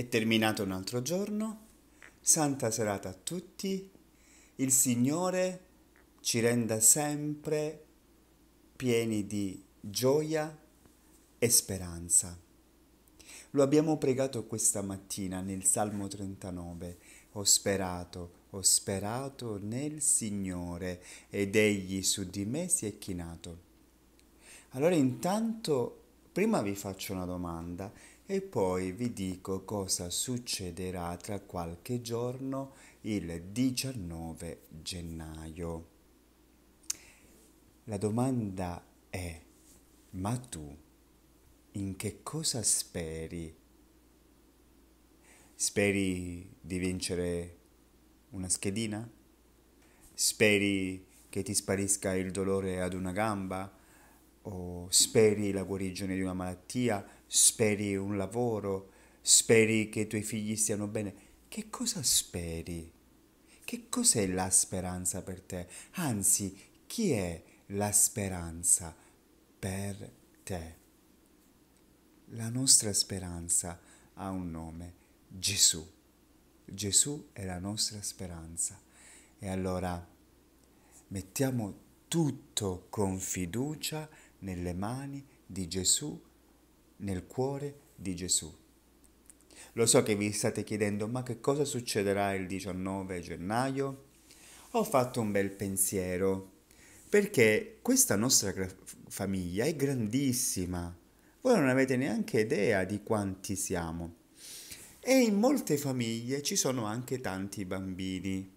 È terminato un altro giorno, santa serata a tutti, il Signore ci renda sempre pieni di gioia e speranza. Lo abbiamo pregato questa mattina nel Salmo 39. Ho sperato, ho sperato nel Signore ed egli su di me si è chinato. Allora intanto, prima vi faccio una domanda e poi vi dico cosa succederà tra qualche giorno il 19 gennaio. La domanda è, ma tu in che cosa speri? Speri di vincere una schedina? Speri che ti sparisca il dolore ad una gamba? O speri la guarigione di una malattia? speri un lavoro, speri che i tuoi figli stiano bene. Che cosa speri? Che cos'è la speranza per te? Anzi, chi è la speranza per te? La nostra speranza ha un nome, Gesù. Gesù è la nostra speranza. E allora mettiamo tutto con fiducia nelle mani di Gesù nel cuore di Gesù. Lo so che vi state chiedendo ma che cosa succederà il 19 gennaio? Ho fatto un bel pensiero perché questa nostra famiglia è grandissima. Voi non avete neanche idea di quanti siamo. E in molte famiglie ci sono anche tanti bambini.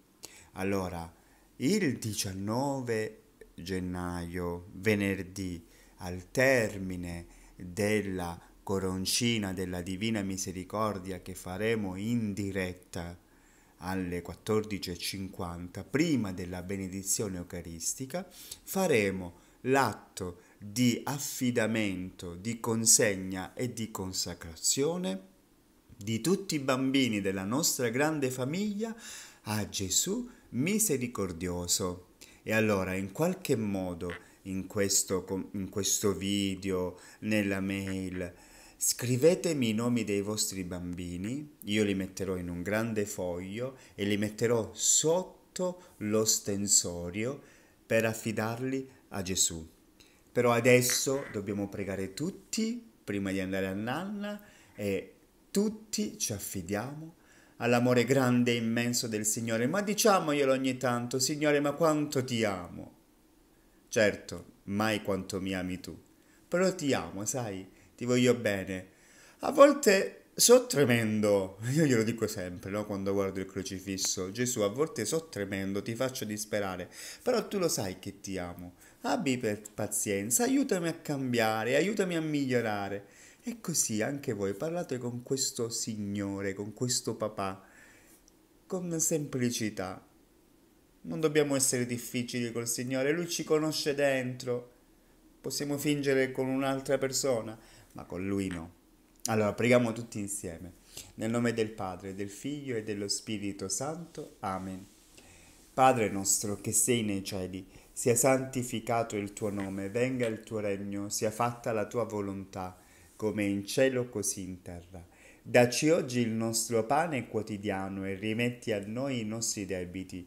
Allora, il 19 gennaio, venerdì, al termine della coroncina della Divina Misericordia che faremo in diretta alle 14.50, prima della benedizione eucaristica, faremo l'atto di affidamento, di consegna e di consacrazione di tutti i bambini della nostra grande famiglia a Gesù misericordioso. E allora, in qualche modo, in questo, in questo video, nella mail. Scrivetemi i nomi dei vostri bambini, io li metterò in un grande foglio e li metterò sotto lo stensorio per affidarli a Gesù. Però adesso dobbiamo pregare tutti prima di andare a nanna e tutti ci affidiamo all'amore grande e immenso del Signore, ma diciamoglielo ogni tanto, Signore, ma quanto ti amo. Certo, mai quanto mi ami tu. Però ti amo, sai, ti voglio bene. A volte so tremendo, io glielo dico sempre, no? Quando guardo il crocifisso, Gesù, a volte so tremendo, ti faccio disperare, però tu lo sai che ti amo. Abbi pazienza, aiutami a cambiare, aiutami a migliorare. E così anche voi parlate con questo Signore, con questo papà, con semplicità, non dobbiamo essere difficili col Signore, Lui ci conosce dentro. Possiamo fingere con un'altra persona, ma con Lui no. Allora preghiamo tutti insieme. Nel nome del Padre, del Figlio e dello Spirito Santo. Amen. Padre nostro che sei nei cieli, sia santificato il tuo nome, venga il tuo regno, sia fatta la tua volontà, come in cielo così in terra. Daci oggi il nostro pane quotidiano e rimetti a noi i nostri debiti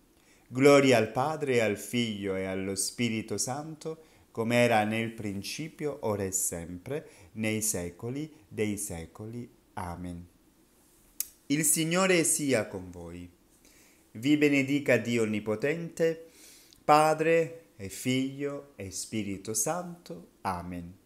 Gloria al Padre, al Figlio e allo Spirito Santo, come era nel principio, ora e sempre, nei secoli dei secoli. Amen. Il Signore sia con voi. Vi benedica Dio Onnipotente, Padre e Figlio e Spirito Santo. Amen.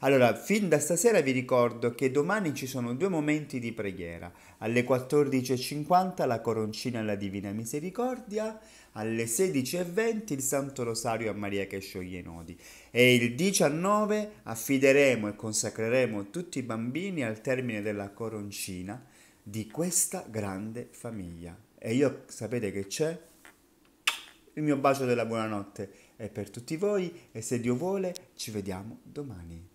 Allora, fin da stasera vi ricordo che domani ci sono due momenti di preghiera. Alle 14.50 la coroncina alla Divina Misericordia, alle 16.20 il Santo Rosario a Maria che scioglie i nodi. E il 19 affideremo e consacreremo tutti i bambini al termine della coroncina di questa grande famiglia. E io sapete che c'è? Il mio bacio della buonanotte è per tutti voi e se Dio vuole ci vediamo domani.